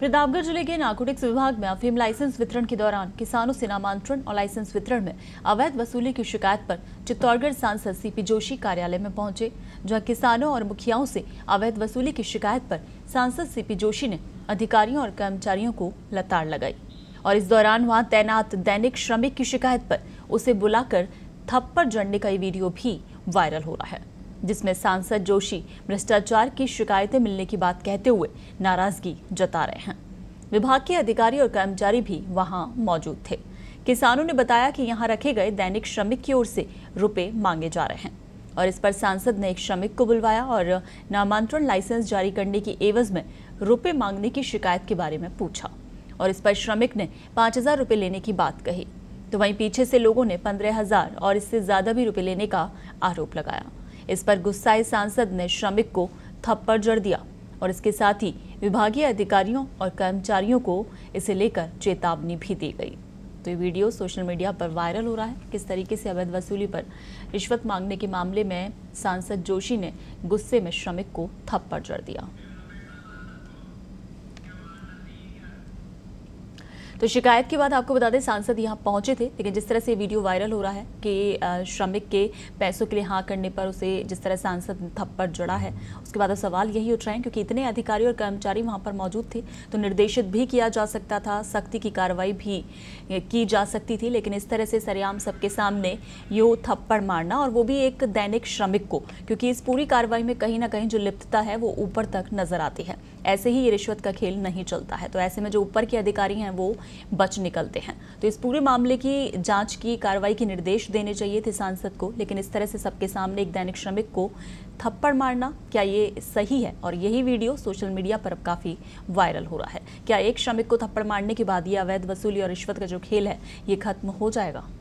प्रतापगढ़ जिले के नारकोटिक्स विभाग में अफीम लाइसेंस वितरण के दौरान किसानों से नामांतरण और लाइसेंस वितरण में अवैध वसूली की शिकायत पर चित्तौड़गढ़ सांसद सीपी जोशी कार्यालय में पहुंचे जहां किसानों और मुखियाओं से अवैध वसूली की शिकायत पर सांसद सीपी जोशी ने अधिकारियों और कर्मचारियों को लताड़ लगाई और इस दौरान वहाँ तैनात दैनिक श्रमिक की शिकायत पर उसे बुलाकर थप्पड़ जड़ने का ये वीडियो भी वायरल हो रहा है जिसमें सांसद जोशी भ्रष्टाचार की शिकायतें मिलने की बात कहते हुए नाराजगी जता रहे हैं विभाग के अधिकारी और कर्मचारी भी वहां मौजूद थे किसानों ने बताया कि यहाँ रखे गए दैनिक श्रमिक की ओर से रुपए मांगे जा रहे हैं और इस पर सांसद ने एक श्रमिक को बुलवाया और नामांतरण लाइसेंस जारी करने की एवज में रुपए मांगने की शिकायत के बारे में पूछा और इस पर श्रमिक ने पाँच हजार रुपये लेने की बात कही तो वहीं पीछे से लोगों ने पंद्रह हजार और इससे ज़्यादा भी रुपये लेने का आरोप लगाया इस पर गुस्साए सांसद ने श्रमिक को थप्पड़ जड़ दिया और इसके साथ ही विभागीय अधिकारियों और कर्मचारियों को इसे लेकर चेतावनी भी दी गई तो ये वीडियो सोशल मीडिया पर वायरल हो रहा है किस तरीके से अवैध वसूली पर रिश्वत मांगने के मामले में सांसद जोशी ने गुस्से में श्रमिक को थप्पड़ जड़ दिया तो शिकायत के बाद आपको बता दें सांसद यहाँ पहुंचे थे लेकिन जिस तरह से वीडियो वायरल हो रहा है कि श्रमिक के पैसों के लिए हाँ करने पर उसे जिस तरह सांसद थप्पड़ जड़ा है उसके बाद अब सवाल यही उठ रहे हैं क्योंकि इतने अधिकारी और कर्मचारी वहाँ पर मौजूद थे तो निर्देशित भी किया जा सकता था सख्ती की कार्रवाई भी की जा सकती थी लेकिन इस तरह से सरेआम सबके सामने यो थप्पड़ मारना और वो भी एक दैनिक श्रमिक को क्योंकि इस पूरी कार्रवाई में कहीं ना कहीं जो लिप्तता है वो ऊपर तक नजर आती है ऐसे ही ये रिश्वत का खेल नहीं चलता है तो ऐसे में जो ऊपर के अधिकारी हैं वो बच निकलते हैं तो इस पूरे मामले की जांच की कार्रवाई के निर्देश देने चाहिए थे सांसद को लेकिन इस तरह से सबके सामने एक दैनिक श्रमिक को थप्पड़ मारना क्या ये सही है और यही वीडियो सोशल मीडिया पर अब काफ़ी वायरल हो रहा है क्या एक श्रमिक को थप्पड़ मारने के बाद ये अवैध वसूली और रिश्वत का जो खेल है ये खत्म हो जाएगा